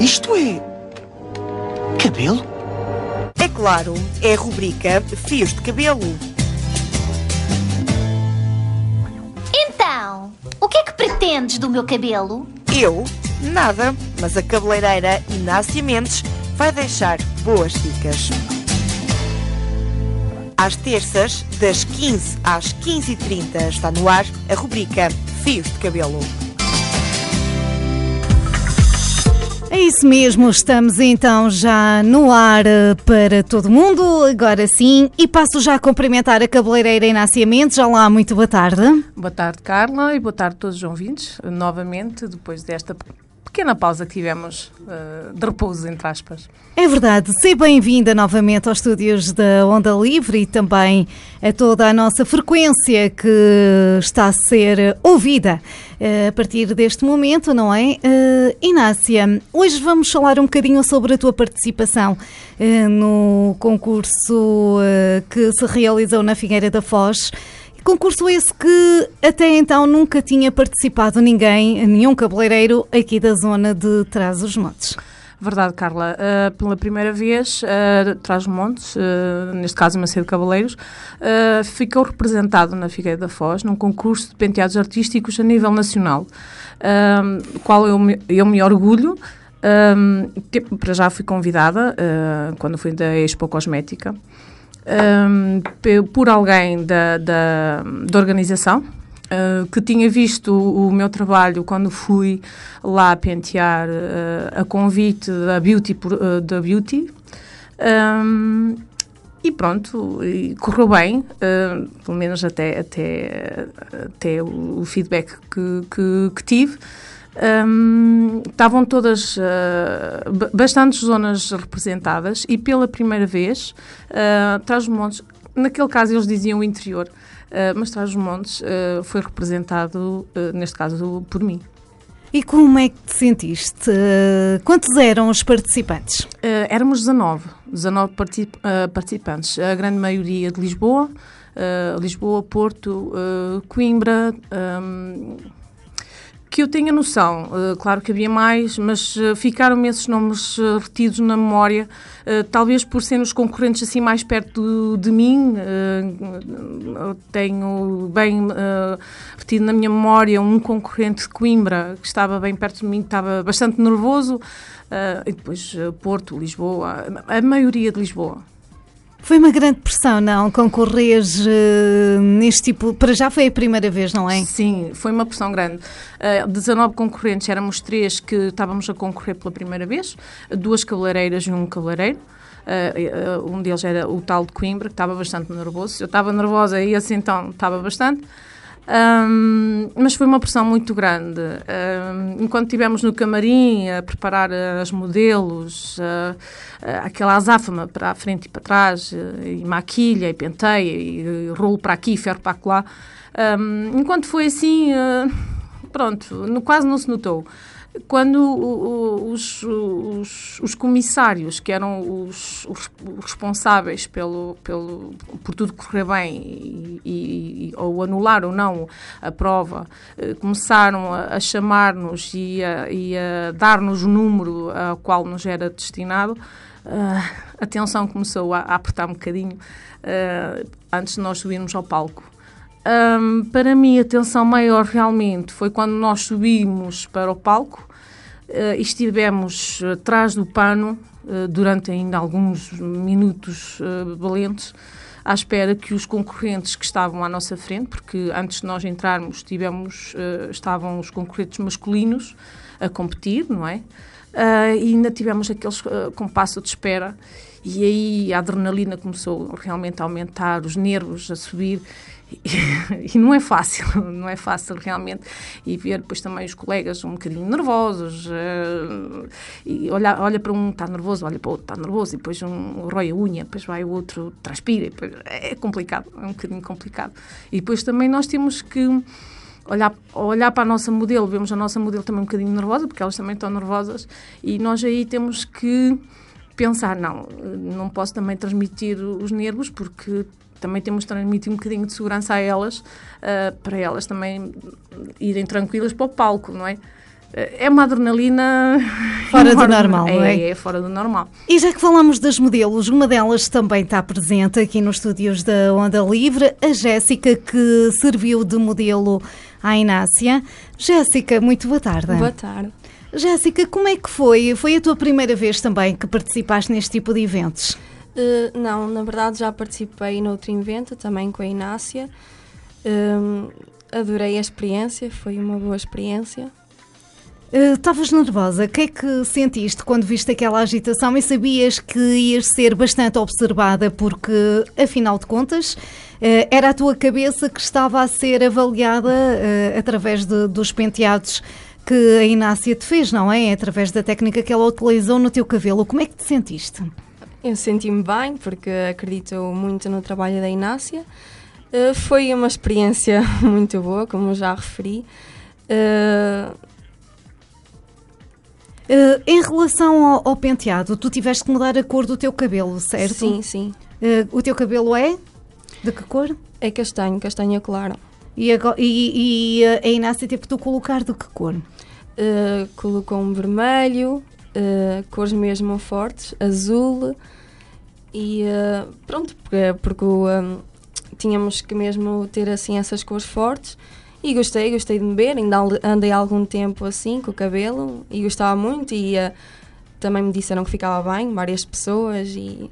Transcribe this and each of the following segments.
Isto é. cabelo? É claro, é a rubrica Fios de Cabelo. Então, o que é que pretendes do meu cabelo? Eu? Nada, mas a cabeleireira Inácia Mendes vai deixar boas dicas. Às terças, das 15 às 15h30, está no ar a rubrica Fios de Cabelo. É isso mesmo, estamos então já no ar eh, para todo mundo, agora sim, e passo já a cumprimentar a cabeleireira Inácia Mendes. Olá, muito boa tarde. Boa tarde, Carla, e boa tarde a todos os ouvintes, novamente, depois desta pequena pausa que tivemos uh, de repouso, entre aspas. É verdade. Seja bem-vinda novamente aos estúdios da Onda Livre e também a toda a nossa frequência que está a ser ouvida uh, a partir deste momento, não é? Uh, Inácia, hoje vamos falar um bocadinho sobre a tua participação no concurso que se realizou na Figueira da Foz. Concurso esse que até então nunca tinha participado ninguém, nenhum cabeleireiro aqui da zona de Trás-os-Montes. Verdade, Carla. Uh, pela primeira vez, uh, Trás-os-Montes, uh, neste caso Macedo Cabaleiros, uh, ficou representado na Figueira da Foz num concurso de penteados artísticos a nível nacional, uh, qual eu me, eu me orgulho. Um, para já fui convidada quando fui da Expo Cosmética um, por alguém da, da, da organização. Uh, que tinha visto o, meu trabalho quando fui lá pentear uh, a convite da Beauty, uh, da beauty. Um, e pronto, e correu bem, pelo menos até, até, até o feedback que, que, que tive um, estavam todas uh, bastantes zonas representadas e pela primeira vez uh, Trás-os-Montes, naquele caso eles diziam o interior, uh, mas Trás-os-Montes uh, foi representado, neste caso, por mim. E como é que te sentiste? Quantos eram os participantes? Uh, éramos 19, 19 uh, participantes, a grande maioria de Lisboa, uh, Lisboa, Porto, Coimbra, um, que eu tenha noção, eh, claro que havia mais, mas eh, ficaram-me esses nomes eh, retidos na memória, talvez por serem os concorrentes assim mais perto de mim, tenho bem retido na minha memória um concorrente de Coimbra, que estava bem perto de mim, estava bastante nervoso, e depois Porto, Lisboa, a maioria de Lisboa. Foi uma grande pressão, não? Concorrer uh, neste tipo. Para já foi a primeira vez, não é? Sim, foi uma pressão grande. Uh, eh, 19 concorrentes, éramos três que estávamos a concorrer pela primeira vez, duas cabeleireiras e um cabeleireiro. Uh, um deles era o tal de Coimbra, que estava bastante nervoso. Eu estava nervosa e assim então estava bastante. Um, mas foi uma pressão muito grande. Um, enquanto estivemos no camarim a preparar eh, as modelos, uh, uh, aquela azáfama para a frente e para trás, uh, e maquilha, e penteia, e, e rolo para aqui, ferro para lá. Um, enquanto foi assim, pronto, no, quase não se notou quando os, os, os, comissários, que eram os, os, responsáveis pelo, pelo, por tudo correr bem e, e ou anular ou não a prova, eh, começaram a, a chamar-nos e a, e a dar-nos o número ao qual nos era destinado, eh, a tensão começou a, apertar um bocadinho eh, antes de nós subirmos ao palco um, para mim, a tensão maior realmente foi quando nós subimos para o palco uh, e estivemos eh, atrás do pano uh, durante ainda alguns minutos uh, valentes à espera que os concorrentes que estavam à nossa frente, porque antes de nós entrarmos tivemos, uh, estavam os concorrentes masculinos a competir, não é? Uh, e ainda tivemos aqueles uh, com passo de espera e aí a adrenalina começou realmente a aumentar, os nervos a subir e não é fácil, não é fácil realmente. E ver depois também os colegas um bocadinho nervosos, eh, e olha, olha para um está nervoso, olha para o outro está nervoso, e depois um rói a unha, depois vai o outro transpira, depois, é complicado, é um bocadinho complicado. E depois também nós temos que olhar, olhar para a nossa modelo, vemos a nossa modelo também um bocadinho nervosa, porque elas também estão nervosas, e nós aí temos que pensar, não, não posso também transmitir os nervos, porque também temos de transmitir um bocadinho de segurança a elas, uh, para elas também irem tranquilas para o palco, não é? Ah, é uma adrenalina. Fora enorme. do normal, é, é? É, fora do normal. E já que falamos das modelos, uma delas também está presente aqui nos estúdios da Onda Livre, a Jéssica, que serviu de modelo à Inácia. Jéssica, muito boa tarde. Boa tarde. Jéssica, como é que foi? Foi a tua primeira vez também que participaste neste tipo de eventos? Uh, não, na verdade já participei noutro invento, também com a Inácia. Uh, adorei a experiência, foi uma boa experiência. Eh, estavas uh, nervosa, o que é que sentiste quando viste aquela agitação e sabias que ias ser bastante observada, porque afinal de contas eh, era a tua cabeça que estava a ser avaliada através de, dos penteados que a Inácia te fez, não é? Através da técnica que ela utilizou no teu cabelo. Como é que te sentiste? Eu senti-me bem, porque acredito muito no trabalho da Inácia. Uh, foi uma experiência muito boa, como já referi. Uh... Uh, em relação ao, ao, penteado, tu tiveste que mudar a cor do teu cabelo, certo? Sim, sim. o teu cabelo é? De que cor? É castanho, castanho claro. E, agora, e, e a Inácia teve que tu colocar de que cor? colocou um vermelho, uh, cores mesmo fortes, azul e uh, pronto, porque, porque eh, tínhamos que mesmo ter assim essas cores fortes e gostei, gostei de me ver, ainda andei algum tempo assim com o cabelo e gostava muito e uh, também me disseram que ficava bem, várias pessoas e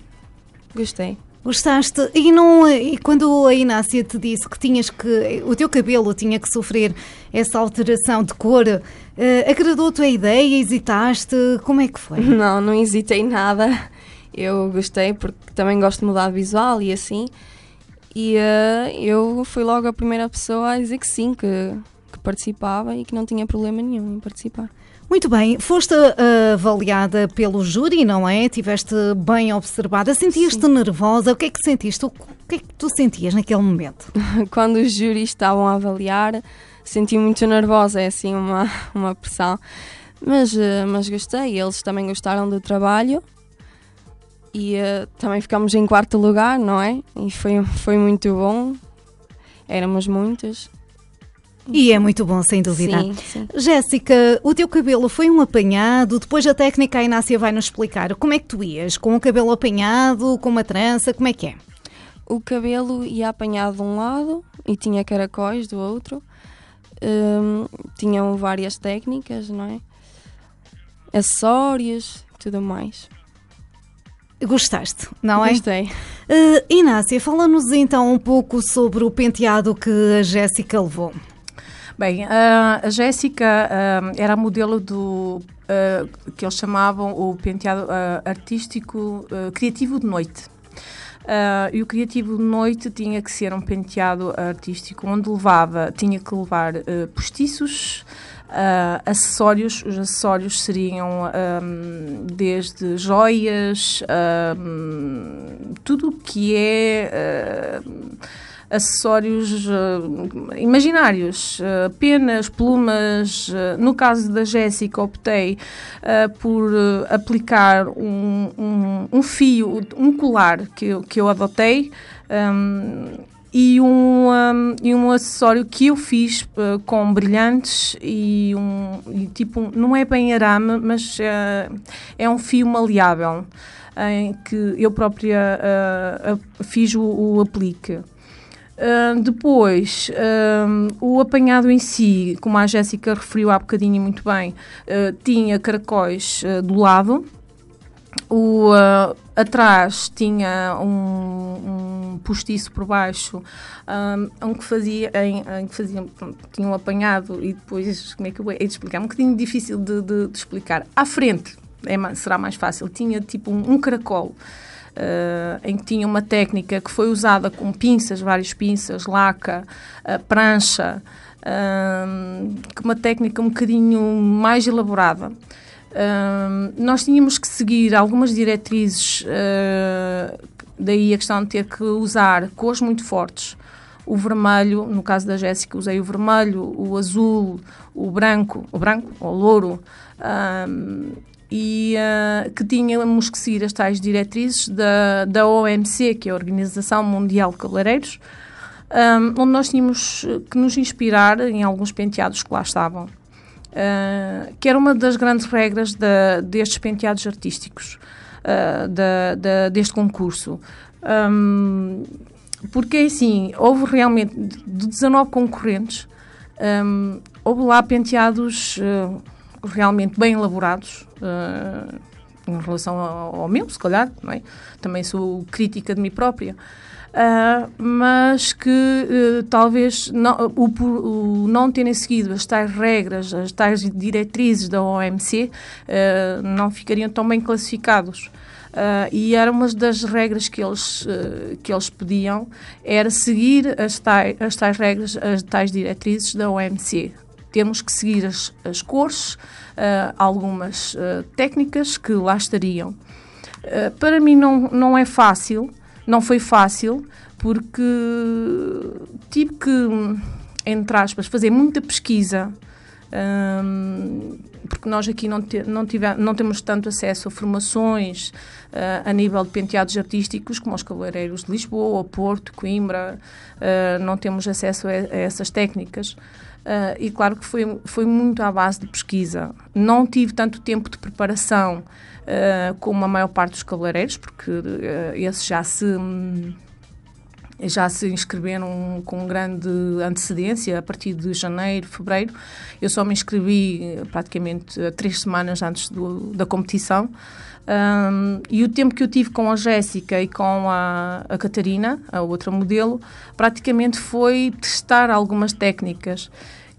gostei. Gostaste? E, não, e quando a Inácia te disse que tinhas que o teu cabelo tinha que sofrer essa alteração de cor, Uh, eh, Agradou-te a ideia? Hesitaste? Como é que foi? Não, não hesitei nada. Eu gostei porque também gosto de mudar de visual e assim. E uh, eu fui logo a primeira pessoa a dizer que sim, que, que participava e que não tinha problema nenhum em participar. Muito bem, foste uh, avaliada pelo júri, não é? Tiveste bem observada. Sentias-te nervosa? O que é que sentiste? O que é que tu sentias naquele momento? Quando os júris estavam a avaliar, senti muito nervosa, é assim uma, uma pressão. Mas, eh, mas gostei, eles também gostaram do trabalho e uh, também ficámos em quarto lugar, não é? E foi, foi muito bom, éramos muitos. E é muito bom, sem dúvida. Sim, sim. Jéssica, o teu cabelo foi um apanhado, depois a técnica a Inácia vai nos explicar. Como é que tu ias? Com o cabelo apanhado, com uma trança, como é que é? O cabelo ia apanhado de um lado e tinha caracóis do outro um, tinham várias técnicas, não é? Acessórios, tudo mais. Gostaste, não é? Gostei. Uh, Inácia, fala-nos então um pouco sobre o penteado que a Jéssica levou. Bem, uh, a Jéssica uh, era modelo do que eles chamavam o penteado artístico criativo de noite. Uh, e o criativo de noite tinha que ser um penteado artístico, onde levava, tinha que levar uh, postiços, uh, acessórios. Os acessórios seriam um, desde joias, um, tudo o que é. Uh, acessórios uh, imaginários, uh, penas, plumas. Uh, no caso da Jéssica, optei por aplicar um, um, um, fio, um colar que eu, que eu adotei. Um, ehm, e um, um, ehm, e um acessório que eu fiz uh, com brilhantes e um e tipo não é bem arame mas uh, é um fio maleável em que eu própria uh, fiz o, o aplique depois, o apanhado em si, como a Jéssica referiu há bocadinho muito bem, uh, tinha caracóis ah, do lado, o, ah, atrás tinha um, um, postiço por baixo, um, um que fazia, em, em que fazia, pronto, tinha um apanhado e depois, como é que eu vou de explicar? É um bocadinho difícil de, de, de explicar. À frente, é, será mais fácil, tinha tipo um, um caracol uh, em que tinha uma técnica que foi usada com pinças, várias pinças, laca, uh, prancha, uh, uma técnica um bocadinho mais elaborada. nós tínhamos que seguir algumas diretrizes, daí a questão de ter que usar cores muito fortes, o vermelho, no caso da Jéssica usei o vermelho, o azul, o branco, o branco, o louro, e uh, que tínhamos que seguir as tais diretrizes da, da OMC, que é a Organização Mundial de Cabeleireiros, um, ah, onde nós tínhamos que nos inspirar em alguns penteados que lá estavam. Uh, que era uma das grandes regras da, destes penteados artísticos, uh, da, da, deste concurso. Um, porque assim, houve realmente, de 19 concorrentes, um, houve lá penteados uh, realmente bem elaborados uh, em relação ao, ao, meu, se calhar, não é? Também sou crítica de mim própria. Uh, mas que uh, talvez não, o, o, não terem seguido as tais regras, as tais diretrizes da OMC, não ficariam tão bem classificados. Uh, e era uma das regras que eles, uh, que eles pediam, era seguir as tais, as tais regras, as tais diretrizes da OMC temos que seguir as, as cores, eh, algumas eh, técnicas que lá estariam. Eh, para mim não, não é fácil, não foi fácil, porque tive que, entre aspas, fazer muita pesquisa, um, ehm, porque nós aqui não, te, não, tive, não temos tanto acesso a formações uh, a nível de penteados artísticos como os cabeleireiros de Lisboa, Porto, Coimbra, uh, não temos acesso a, a essas técnicas. Uh, e claro que foi, foi muito à base de pesquisa. Não tive tanto tempo de preparação uh, como a maior parte dos cabeleireiros, porque uh, esses já se, já se inscreveram com grande antecedência, a partir de janeiro, fevereiro. Eu só me inscrevi praticamente três semanas antes do, da competição. Um, e o tempo que eu tive com a Jéssica e com a, a Catarina, a outra modelo, praticamente foi testar algumas técnicas.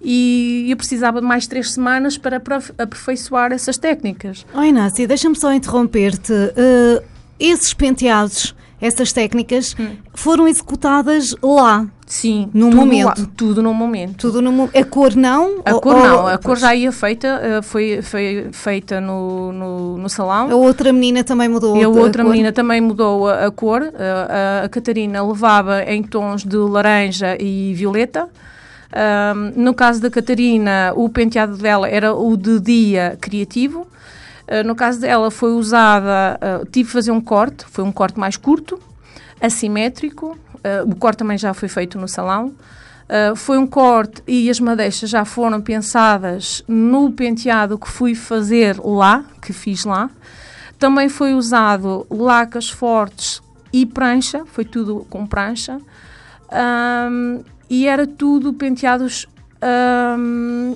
E eu precisava de mais três semanas para aperfeiçoar essas técnicas. Oh, Inácio, deixa-me só interromper-te. Uh, esses penteados essas técnicas hum. foram executadas lá. Sim, num tudo momento. tudo num momento. Tudo num, a cor não? A cor não, ou, a cor já ia feita, eh, foi, foi feita no, no, no, salão. A outra menina também mudou e a outra, outra menina também mudou a, a cor. Eh, a, a, Catarina levava em tons de laranja e violeta. Um, no caso da Catarina, o penteado dela era o de dia criativo. Ah, no caso dela foi usada, uh, tive de fazer um corte, foi um corte mais curto, assimétrico, uh, o corte também já foi feito no salão. foi um corte e as madeixas já foram pensadas no penteado que fui fazer lá, que fiz lá. Também foi usado lacas fortes e prancha, foi tudo com prancha. Um, e era tudo penteados um,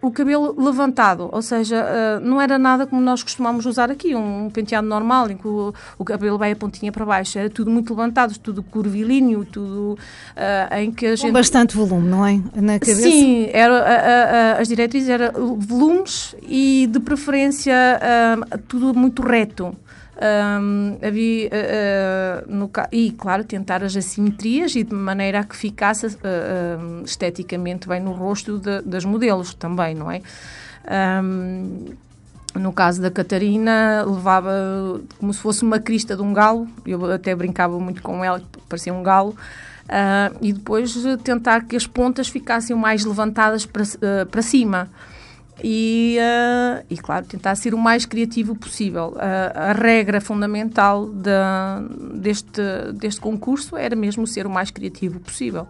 o cabelo levantado, ou seja, eh, não era nada como nós costumamos usar aqui, um penteado normal, em que o, cabelo vai a pontinha para baixo. Era tudo muito levantado, tudo curvilíneo, tudo eh, em que a gente... Com bastante volume, não é? Na cabeça? Sim, era, a, a, as diretrizes eram volumes e, de preferência, eh, tudo muito reto. Um, havia, uh, uh, no, e, claro, tentar as assimetrias e de maneira a que ficasse uh, esteticamente bem no rosto de, das modelos também, não é? Um, no caso da Catarina, levava como se fosse uma crista de um galo, eu até brincava muito com ela, parecia um galo. e depois eh, tentar que as pontas ficassem mais levantadas para, para cima e, uh, e claro, tentar ser o mais criativo possível. Uh, a regra fundamental deste, deste concurso era mesmo ser o mais criativo possível.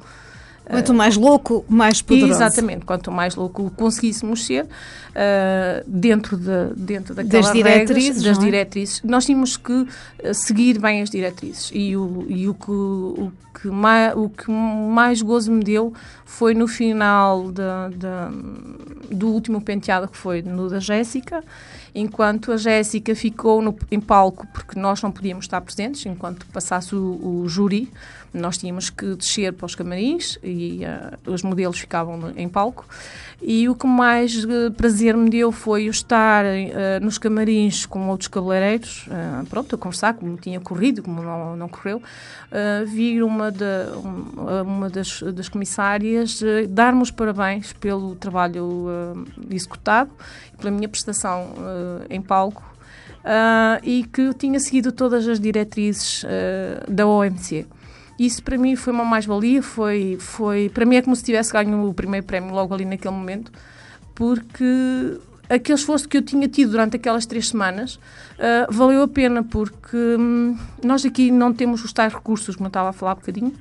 Quanto mais louco, mais poderoso. Exatamente, quanto mais louco conseguíssemos ser, ah, dentro, de, dentro daquelas das diretrizes, regras, das é? diretrizes, nós tínhamos que ah, seguir bem as diretrizes. E o, e o, que, o, que, mais, o que mais gozo me deu foi no final de, de, do último penteado, que foi no da Jéssica, enquanto a Jéssica ficou no, em palco, porque nós não podíamos estar presentes, enquanto passasse o, o júri nós tínhamos que descer para os camarins e uh, os modelos ficavam em palco. E o que mais uh, prazer me deu foi estar uh, nos camarins com outros cabeleireiros, pronto, a conversar, como tinha corrido, como não, não correu, vir uma, de, um, uma das, das comissárias dar os parabéns pelo trabalho executado e pela minha prestação em palco. Uh, e que tinha seguido todas as diretrizes uh, da OMC. Isso para mim foi uma mais-valia, foi, foi, para mim é como se tivesse ganho o primeiro prémio logo ali naquele momento, porque aquele esforço que eu tinha tido durante aquelas três semanas uh, valeu a pena, porque hum, nós aqui não temos os tais recursos, como eu estava a falar há bocadinho,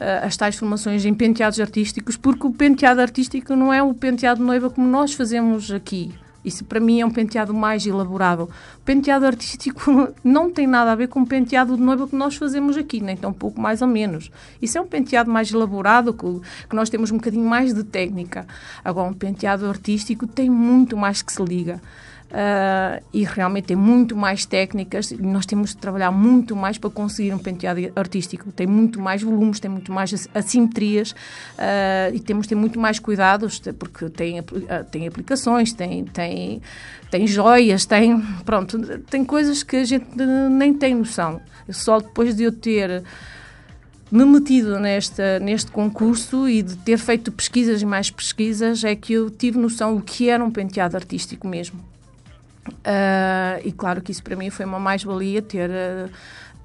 uh, as tais formações em penteados artísticos, porque o penteado artístico não é o penteado de noiva como nós fazemos aqui. Isso para mim é um penteado mais elaborado. penteado artístico não tem nada a ver com o penteado de noiva que nós fazemos aqui, nem tão pouco mais ou menos. Isso é um penteado mais elaborado, que nós temos um bocadinho mais de técnica. Agora, um penteado artístico tem muito mais que se liga. Uh, e realmente tem muito mais técnicas. Nós temos de trabalhar muito mais para conseguir um penteado artístico. Tem muito mais volumes, tem muito mais assimetrias uh, e temos de ter muito mais cuidados, porque tem, ah, tem aplicações, tem, tem, tem joias, tem. Pronto, tem coisas que a gente nem tem noção. Só depois de eu ter me metido neste neste concurso e de ter feito pesquisas e mais pesquisas, é que eu tive noção o que era um penteado artístico mesmo. Uh, e claro que isso para mim foi uma mais-valia ter, ah,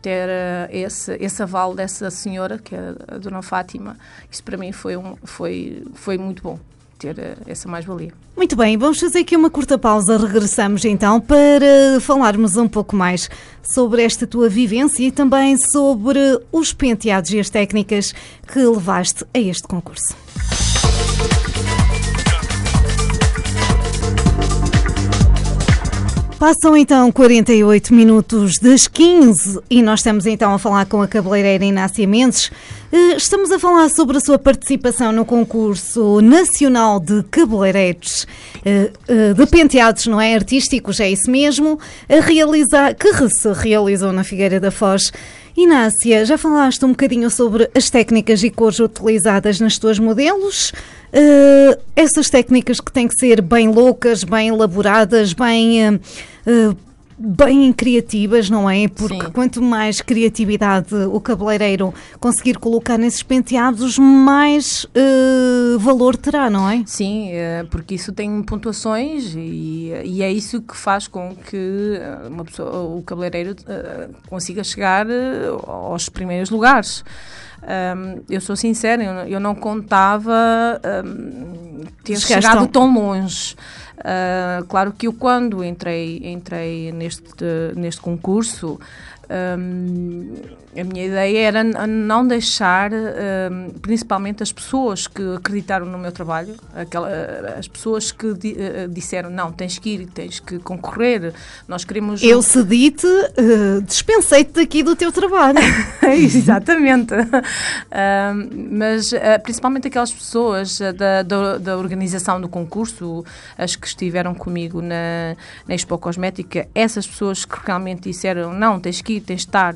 ter ah, esse, esse aval dessa senhora, que é a Dona Fátima. Isso para mim foi, um, foi, foi muito bom ter essa mais-valia. Muito bem, vamos fazer aqui uma curta pausa. Regressamos então para falarmos um pouco mais sobre esta tua vivência e também sobre os penteados e as técnicas que levaste a este concurso. Passam então 48 minutos das 15 e nós estamos então a falar com a cabeleireira Inácia Mendes. Eh, estamos a falar sobre a sua participação no concurso nacional de cabeleireiros eh, eh, de penteados, não é? Artísticos, é isso mesmo, a realizar, que se realizou na Figueira da Foz. Inácia, já falaste um bocadinho sobre as técnicas e cores utilizadas nas tuas modelos. Uh, essas técnicas que têm que ser bem loucas, bem elaboradas, bem. Uh, eh, bem criativas, não é? Porque Sim. quanto mais criatividade o cabeleireiro conseguir colocar nesses penteados, mais uh, valor terá, não é? Sim, eh, porque isso tem pontuações e, e, é isso que faz com que uma pessoa, o cabeleireiro consiga chegar aos primeiros lugares. eu sou sincera, eu não, contava ter chegado tão, tão longe. Uh, claro que eu, quando entrei, entrei neste, neste concurso, um, a minha ideia era não deixar, um, principalmente as pessoas que acreditaram no meu trabalho, aquela, as pessoas que di, uh, disseram não, tens que ir, tens que concorrer, nós queremos. Eu cedi-te, uh, dispensei-te daqui do teu trabalho. Exatamente. Um, mas uh, principalmente aquelas pessoas da, da, da, organização do concurso, as que estiveram comigo na, na Expo Cosmética, essas pessoas que realmente disseram não, tens que ir testar.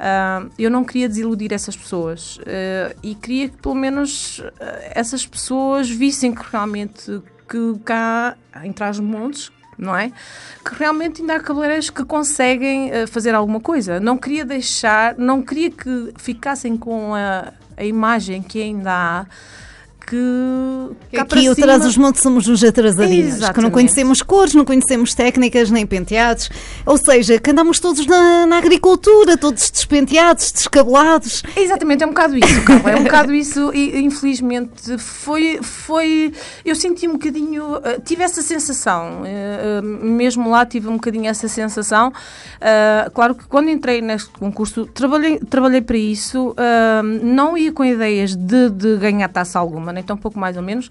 Uh, eu não queria desiludir essas pessoas uh, e queria que pelo menos ah, essas pessoas vissem que realmente que cá entre as montes não é? Que realmente ainda há cabeleireiras que conseguem uh, fazer alguma coisa. Não queria deixar, não queria que ficassem com a, a imagem que ainda há que. Aqui atrás dos os Montes somos uns atrasadinhos, Exatamente. que não conhecemos cores, não conhecemos técnicas nem penteados, ou seja, que andamos todos na, na agricultura, todos despenteados, descabelados. Exatamente, é um bocado isso, é um bocado isso e infelizmente foi. foi eu senti um bocadinho. Eh, tive essa sensação, eh, eh, mesmo lá tive um bocadinho essa sensação. Claro que quando entrei neste concurso, trabalhei, trabalhei para isso, não ia com ideias de, de ganhar taça alguma, então então pouco mais ou menos,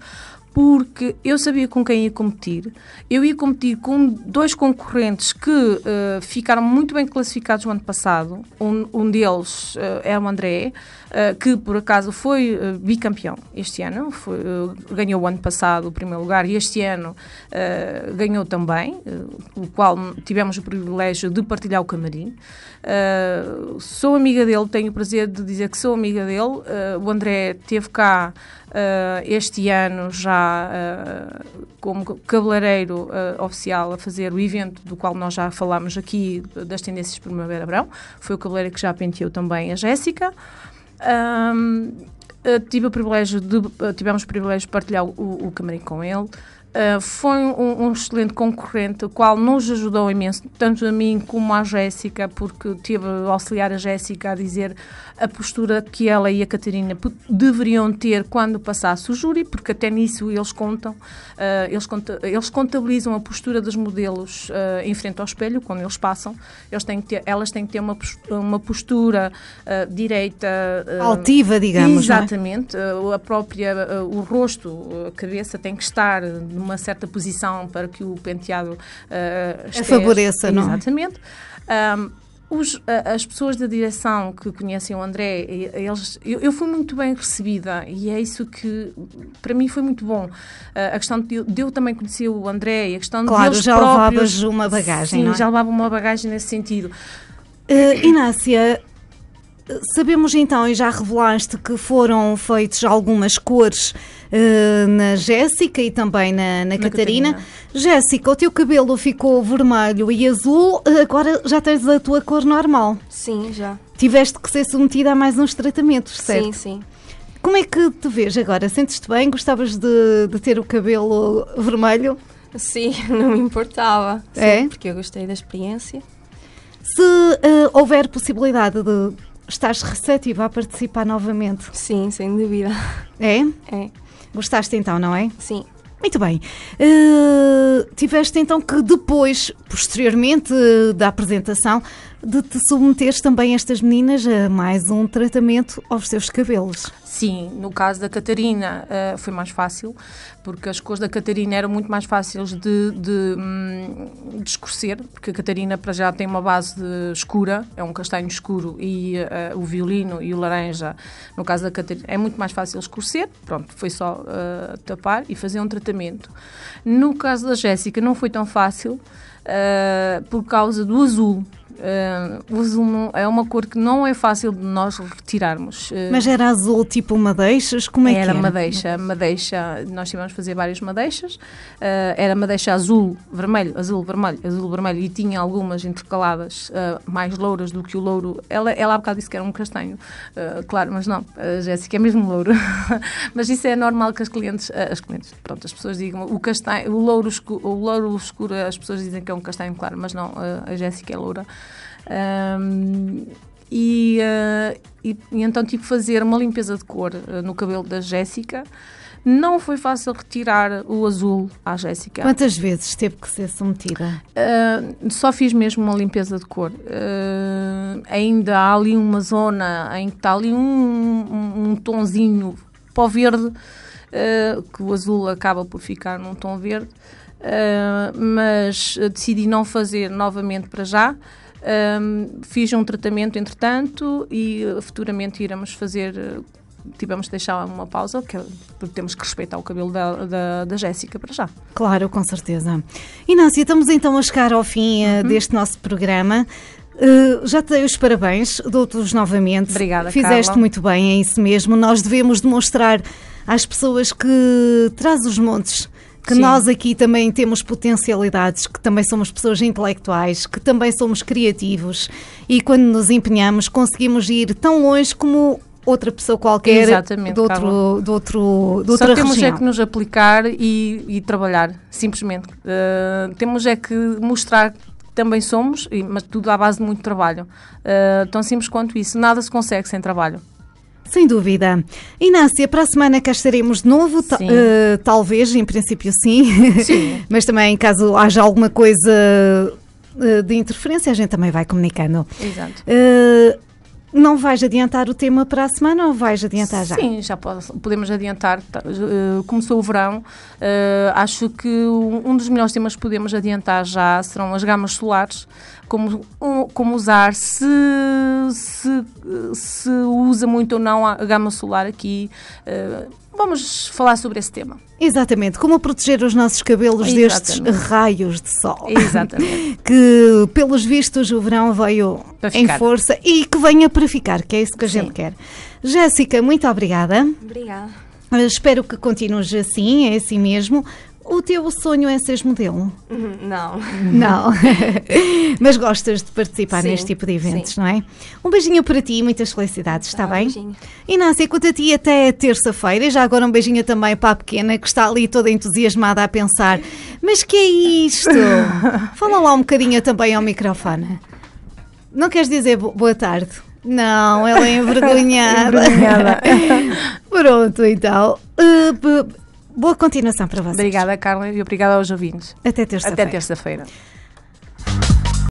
porque eu sabia com quem ia competir. Eu ia competir com dois concorrentes que uh, ficaram muito bem classificados no ano passado. Um, um deles uh, era o André. Eh, que por acaso foi eh, bicampeão este ano, foi, eh, ganhou o ano passado o primeiro lugar e este ano ganhou também, o qual tivemos o privilégio de partilhar o camarim. sou amiga dele, tenho o prazer de dizer que sou amiga dele. o André teve cá este ano já como cabeleireiro oficial a fazer o evento do qual nós já falámos aqui das tendências primavera-verão. Foi o cabeleireiro que já penteou também a Jéssica. Um, eh, tive o privilégio de, eh, tivemos o privilégio de partilhar o, o camarim com ele. Ah, foi um, um, excelente concorrente, o qual nos ajudou imenso, tanto a mim como à Jéssica, porque teve a auxiliar a Jéssica a dizer a postura que ela e a Catarina deveriam ter quando passasse o júri, porque até nisso eles contam, uh, eles, conta eles contabilizam a postura dos modelos uh, em frente ao espelho, quando eles passam, eles têm ter, elas têm que ter uma postura, uma postura direita. Altiva, digamos. É? Exatamente, é? a própria, o rosto, a cabeça tem que estar numa certa posição para que o penteado uh, eh, favoreça, não é? Exatamente. Um, os, as pessoas da direção que conhecem o André, eles, eu, eu, fui muito bem recebida e é isso que para mim foi muito bom. Ah, a questão de, de eu também conhecer o André e a questão claro, de. Claro, já próprios, levavas uma bagagem. Sim, é? já levava uma bagagem nesse sentido. Uh, Inácia, Sabemos então, e já revelaste, que foram feitas algumas cores uh, na Jéssica e também na, na, na Catarina. Catarina. Jéssica, o teu cabelo ficou vermelho e azul, eh, agora já tens a tua cor normal. Sim, já. Tiveste que ser submetida a mais uns tratamentos, certo? Sim, sim. Como é que te vês agora? Sentes-te bem? Gostavas de, de ter o cabelo vermelho? Sim, não me importava. Sim, é? Porque eu gostei da experiência. Se uh, houver possibilidade de Estás receptiva a participar novamente? Sim, sem dúvida. É? É. Gostaste então, não é? Sim. Muito bem. Uh, tiveste então que depois, posteriormente uh, da apresentação, de te submeteres também estas meninas a eh, mais um tratamento aos seus cabelos. Sim, no caso da Catarina uh, foi mais fácil, porque as cores da Catarina eram muito mais fáceis de, de, hum, de, escurecer, porque a Catarina para já tem uma base escura, é um castanho escuro, e uh, o violino e o laranja, no caso da Catarina, é muito mais fácil escurecer, pronto, foi só uh, tapar e fazer um tratamento. No caso da Jéssica não foi tão fácil, por causa do azul, Uh, uso é uma cor que não é fácil de nós retirarmos. Uh, Mas era azul tipo madeixas? Como é era que era? Madeixa, madeixa. Nós tivemos a fazer várias madeixas. Uh, era madeixa azul, vermelho, azul, vermelho, azul, vermelho e tinha algumas intercaladas ah, mais louras do que o louro. Ela, ela há bocado disse que era um castanho, claro, mas não, a Jéssica é mesmo louro. mas isso é normal que as clientes, as clientes, pronto, as pessoas digam o castanho, o louro, escuro, o louro escuro, as pessoas dizem que é um castanho claro, mas não, a Jéssica é loura. Um, e, uh, e, e, então tive que fazer uma limpeza de cor uh, no cabelo da Jéssica. Não foi fácil retirar o azul à Jéssica. Quantas vezes teve que ser submetida? Uh, ah, só fiz mesmo uma limpeza de cor. ainda há ali uma zona em que está ali um, um, um tonzinho pó verde, que o azul acaba por ficar num tom verde, mas decidi não fazer novamente para já. Um, fiz um tratamento entretanto e eh, futuramente iremos fazer. Eh, tivemos de deixar uma pausa, é, porque temos que respeitar o cabelo da, da, da Jéssica para já. Claro, com certeza. Inácia, estamos então a chegar ao fim eh, uhum. deste nosso programa. Uh, já te dei os parabéns, dou novamente. Obrigada, Fizeste Carla. muito bem, é isso mesmo. Nós devemos demonstrar às pessoas que traz os montes que Sim. nós aqui também temos potencialidades, que também somos pessoas intelectuais, que também somos criativos e quando nos empenhamos conseguimos ir tão longe como outra pessoa qualquer do outro, do outro, Só temos é que nos aplicar e, e trabalhar, simplesmente. Uh, temos é que mostrar que também somos, mas tudo à base de muito trabalho. Uh, tão simples quanto isso. Nada se consegue sem trabalho. Sem dúvida. Inácia, para a semana cá estaremos de novo, uh, talvez, em princípio sim, sim. mas também caso haja alguma coisa eh, de interferência, a gente também vai comunicando. Exato. Uh, não vais adiantar o tema para a semana ou vais adiantar já? Sim, já posso, podemos adiantar. Tá, eh, começou o verão, eh, acho que um dos melhores temas que podemos adiantar já serão as gamas solares, como, como usar, se, se, se usa muito ou não a gama solar aqui, eh, vamos falar sobre esse tema. Exatamente, como proteger os nossos cabelos Exatamente. destes raios de sol. Exatamente. que, pelos vistos, o verão veio em força e que venha para ficar, que é isso que a Sim. gente quer. Jéssica, muito obrigada. Obrigada. Espero que continues assim, é assim mesmo. O teu sonho é seres modelo? Uhum, não. Não. Mas gostas de participar sim, neste tipo de eventos, sim. não é? Um beijinho para ti e muitas felicidades, está ah, bem? Um beijinho. Inácia, quanto a ti até terça-feira, e já agora um beijinho também para a pequena que está ali toda entusiasmada a pensar: mas que é isto? Fala lá um bocadinho também ao microfone. Não queres dizer boa tarde? Não, ela é envergonhada. envergonhada. Pronto, então. Uh, Boa continuação para vocês. Obrigada, Carla, e obrigada aos ouvintes. Até terça-feira. Até terça-feira.